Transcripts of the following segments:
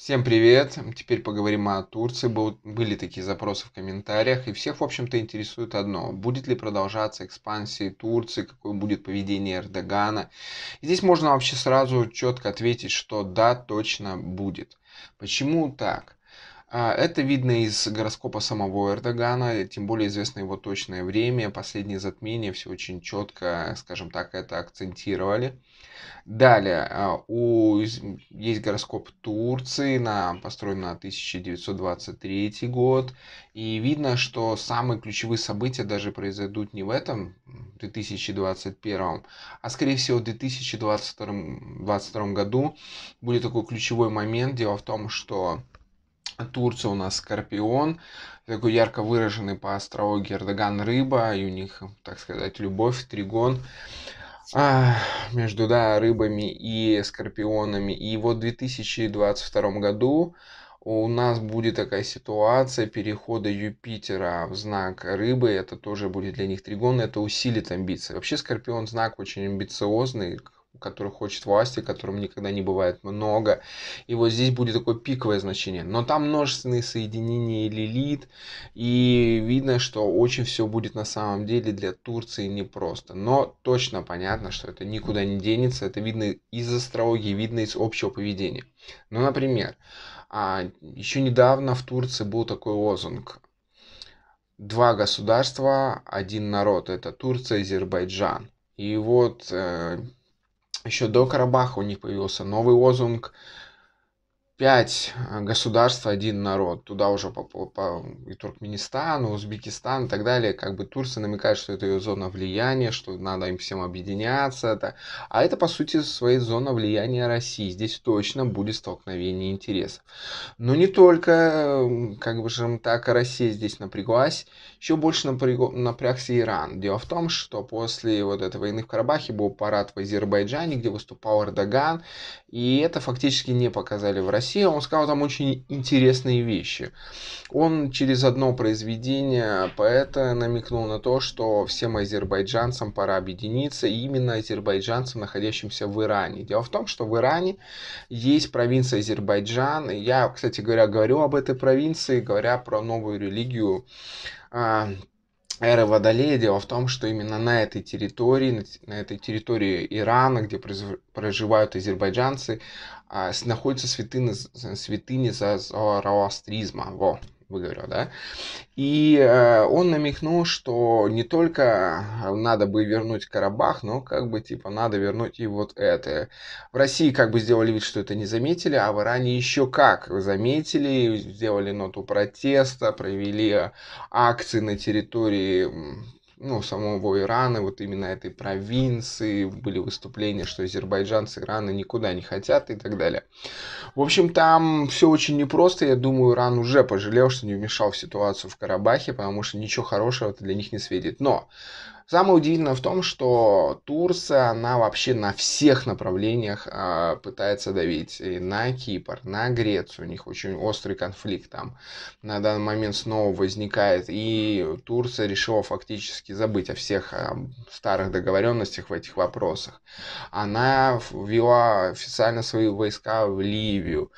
Всем привет! Теперь поговорим о Турции. Были такие запросы в комментариях, и всех, в общем-то, интересует одно. Будет ли продолжаться экспансия Турции, какое будет поведение Эрдогана? И здесь можно вообще сразу четко ответить, что да, точно будет. Почему так? А, это видно из гороскопа самого Эрдогана, тем более известно его точное время, последние затмения, все очень четко, скажем так, это акцентировали. Далее, а, у, есть гороскоп Турции, на, построен на 1923 год, и видно, что самые ключевые события даже произойдут не в этом 2021, а скорее всего в 2022, 2022 году будет такой ключевой момент. Дело в том, что Турция у нас Скорпион, такой ярко выраженный по астрологии Эрдоган рыба, и у них, так сказать, любовь, тригон а, между да, рыбами и скорпионами. И вот в 2022 году у нас будет такая ситуация перехода Юпитера в знак рыбы. Это тоже будет для них тригон, это усилит амбиции. Вообще скорпион знак очень амбициозный, который хочет власти, которым никогда не бывает много. И вот здесь будет такое пиковое значение. Но там множественные соединения или лид, и видно, что очень все будет на самом деле для Турции непросто. Но точно понятно, что это никуда не денется, это видно из астрологии, видно из общего поведения. Ну, например, а, еще недавно в Турции был такой лозунг «Два государства, один народ» — это Турция и Азербайджан. И вот э, еще до Карабаха у них появился новый лозунг пять э, государств, один народ. Туда уже по по, и Туркменистан, и Узбекистан и так далее. Как бы Турция намекает, что это ее зона влияния, что надо им всем объединяться. Это. А это, по сути, своей зона влияния России. Здесь точно будет столкновение интересов. Но не только, эм, как бы же так, Россия здесь напряглась. Еще больше напряг... напрягся Иран. Дело в том, что после вот этой войны в Карабахе был парад в Азербайджане, где выступал Эрдоган. И это фактически не показали в России Россия, он сказал там очень интересные вещи. Он через одно произведение поэта намекнул на то, что всем азербайджанцам пора объединиться, и именно азербайджанцам, находящимся в Иране. Дело в том, что в Иране есть провинция Азербайджан. Я, кстати говоря, говорю об этой провинции, говоря про новую религию а, эры Водолея. Дело в том, что именно на этой территории, на этой территории Ирана, где проживают азербайджанцы, а, находятся святыни, святыни зороастризма. Во выговорил, да. И э, он намекнул, что не только надо бы вернуть Карабах, но как бы типа надо вернуть и вот это. В России как бы сделали вид, что это не заметили, а в Иране еще как заметили, сделали ноту протеста, провели акции на территории ну, самого Ирана, вот именно этой провинции, были выступления, что азербайджанцы с Ирана никуда не хотят и так далее. В общем, там все очень непросто, я думаю, Иран уже пожалел, что не вмешал в ситуацию в Карабахе, потому что ничего хорошего это для них не светит. Но Самое удивительное в том, что Турция, она вообще на всех направлениях э, пытается давить. И на Кипр, на Грецию. У них очень острый конфликт там на данный момент снова возникает. И Турция решила фактически забыть о всех э, старых договоренностях в этих вопросах. Она ввела официально свои войска в Ливию.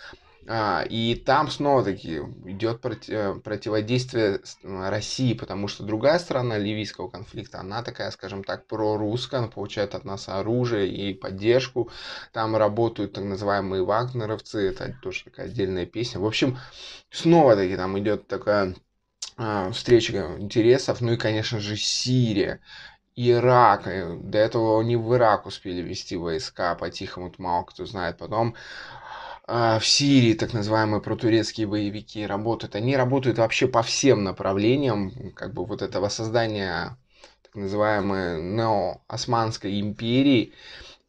А, и там снова-таки идет против, э, противодействие России, потому что другая сторона ливийского конфликта, она такая, скажем так, прорусская, она получает от нас оружие и поддержку. Там работают так называемые вагнеровцы, это тоже такая отдельная песня. В общем, снова-таки там идет такая а, встреча интересов, ну и, конечно же, Сирия. Ирак. Э, до этого они в Ирак успели вести войска по-тихому, мало кто знает. Потом а, в Сирии так называемые протурецкие боевики работают, они работают вообще по всем направлениям, как бы вот этого создания так называемой неоосманской империи.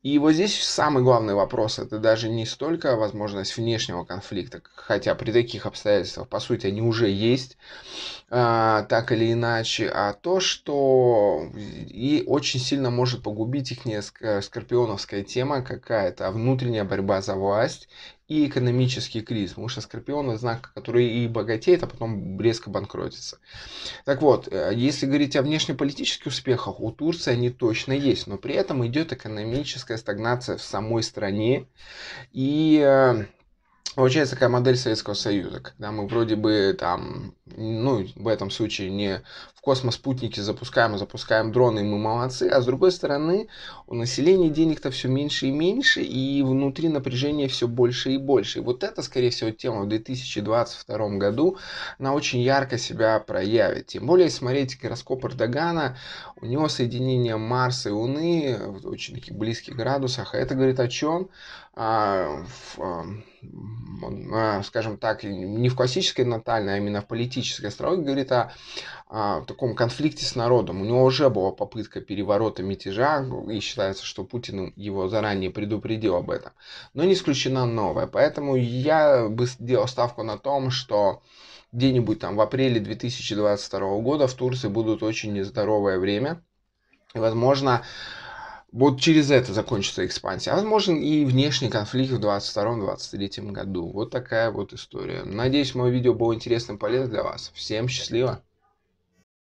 И вот здесь самый главный вопрос, это даже не столько возможность внешнего конфликта, хотя при таких обстоятельствах, по сути, они уже есть, а, так или иначе, а то, что и очень сильно может погубить их скорпионовская тема какая-то, а внутренняя борьба за власть и экономический кризис, потому что Скорпион это знак, который и богатеет, а потом резко банкротится. Так вот, э, если говорить о внешнеполитических успехах, у Турции они точно есть, но при этом идет экономическая стагнация в самой стране, и э, Получается такая модель Советского Союза, когда мы вроде бы там, ну, в этом случае не космос спутники запускаем, запускаем дроны, и мы молодцы, а с другой стороны, у населения денег-то все меньше и меньше, и внутри напряжение все больше и больше. И вот это, скорее всего, тема в 2022 году, она очень ярко себя проявит. Тем более, смотреть гороскоп Эрдогана, у него соединение Марса и Луны в очень таких близких градусах, а это говорит о чем? А, в, а, а, скажем так, не в классической натальной, а именно в политической астрологии, говорит о, о а, таком конфликте с народом. У него уже была попытка переворота мятежа, и считается, что Путин его заранее предупредил об этом. Но не исключена новая. Поэтому я бы делал ставку на том, что где-нибудь там в апреле 2022 года в Турции будут очень нездоровое время. И, возможно, вот через это закончится экспансия. А возможно и внешний конфликт в 2022-2023 году. Вот такая вот история. Надеюсь, мое видео было интересным и полезным для вас. Всем счастливо!